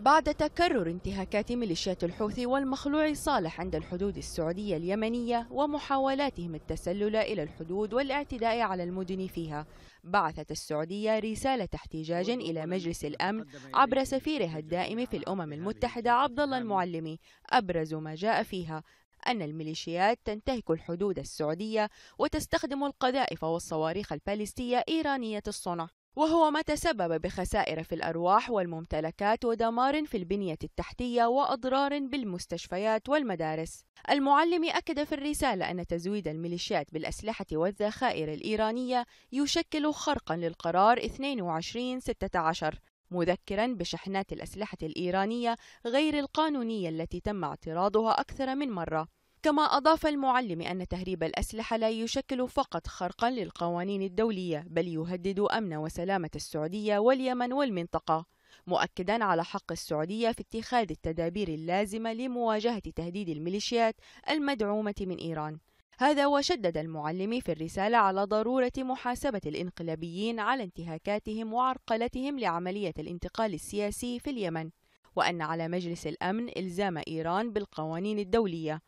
بعد تكرر انتهاكات ميليشيات الحوثي والمخلوع صالح عند الحدود السعودية اليمنية ومحاولاتهم التسلل إلى الحدود والاعتداء على المدن فيها بعثت السعودية رسالة احتجاج إلى مجلس الأمن عبر سفيرها الدائم في الأمم المتحدة عبد الله المعلمي أبرز ما جاء فيها أن الميليشيات تنتهك الحدود السعودية وتستخدم القذائف والصواريخ البالستية إيرانية الصنع وهو ما تسبب بخسائر في الأرواح والممتلكات ودمار في البنية التحتية وأضرار بالمستشفيات والمدارس. المعلم أكد في الرسالة أن تزويد الميليشيات بالأسلحة والذخائر الإيرانية يشكل خرقا للقرار 2216 مذكرا بشحنات الأسلحة الإيرانية غير القانونية التي تم اعتراضها أكثر من مرة كما أضاف المعلم أن تهريب الأسلحة لا يشكل فقط خرقا للقوانين الدولية بل يهدد أمن وسلامة السعودية واليمن والمنطقة مؤكدا على حق السعودية في اتخاذ التدابير اللازمة لمواجهة تهديد الميليشيات المدعومة من إيران هذا وشدد المعلم في الرسالة على ضرورة محاسبة الانقلابيين على انتهاكاتهم وعرقلتهم لعملية الانتقال السياسي في اليمن وأن على مجلس الأمن إلزام إيران بالقوانين الدولية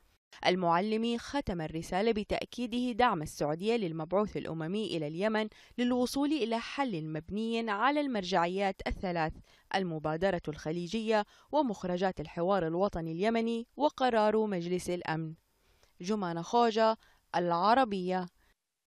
المعلمي ختم الرسالة بتأكيده دعم السعودية للمبعوث الأممي إلى اليمن للوصول إلى حل مبني على المرجعيات الثلاث المبادرة الخليجية ومخرجات الحوار الوطني اليمني وقرار مجلس الأمن جمان خوجة العربية